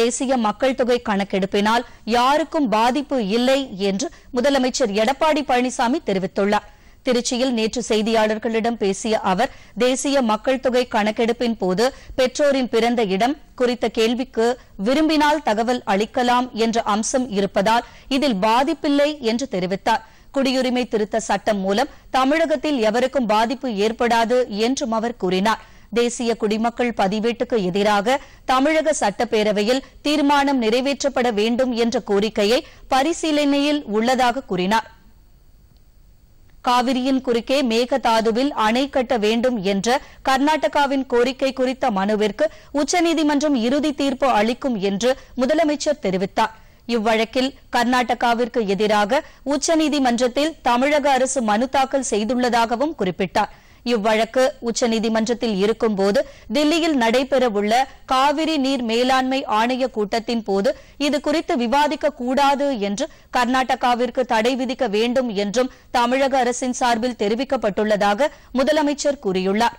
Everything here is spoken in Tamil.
தேசிய மக்கள் தொகை கணக்கெடுப்பினால் யாருக்கும் பாதிப்பு இல்லை என்று முதலமைச்சர் எடப்பாடி பழனிசாமி தெரிவித்துள்ளார் திருச்சியில் நேற்று செய்தியாளர்களிடம் பேசிய அவர் தேசிய மக்கள் தொகை கணக்கெடுப்பின் போது பெற்றோரின் பிறந்த இடம் குறித்த கேள்விக்கு விரும்பினால் தகவல் அளிக்கலாம் என்ற அம்சம் இருப்பதால் இதில் பாதிப்பில்லை என்று தெரிவித்தார் குடியுரிமை திருத்த சட்டம் மூலம் தமிழகத்தில் எவருக்கும் பாதிப்பு ஏற்படாது என்றும் அவர் கூறினாா் தேசிய குடிமக்கள் பதிவேட்டுக்கு எதிராக தமிழக சட்டப்பேரவையில் தீர்மானம் நிறைவேற்றப்பட வேண்டும் என்ற கோரிக்கையை பரிசீலனையில் உள்ளதாக கூறினார் காவிரியின் குறுக்கே மேகதாதுவில் அணை கட்ட வேண்டும் என்ற கர்நாடகாவின் கோரிக்கை குறித்த மனுவிற்கு உச்சநீதிமன்றம் இறுதி தீர்ப்பு அளிக்கும் என்று முதலமைச்சர் தெரிவித்தார் இவ்வழக்கில் கர்நாடகாவிற்கு எதிராக உச்சநீதிமன்றத்தில் தமிழக அரசு மனு தாக்கல் செய்துள்ளதாகவும் குறிப்பிட்டாா் இவ்வழக்கு உச்சநீதிமன்றத்தில் இருக்கும்போது தில்லியில் நடைபெறவுள்ள காவிரி நீர் மேலாண்மை ஆணைய கூட்டத்தின் போது இதுகுறித்து விவாதிக்கக்கூடாது என்று கர்நாடகாவிற்கு தடை விதிக்க வேண்டும் என்றும் தமிழக அரசின் சார்பில் தெரிவிக்கப்பட்டுள்ளதாக முதலமைச்சர் கூறியுள்ளாா்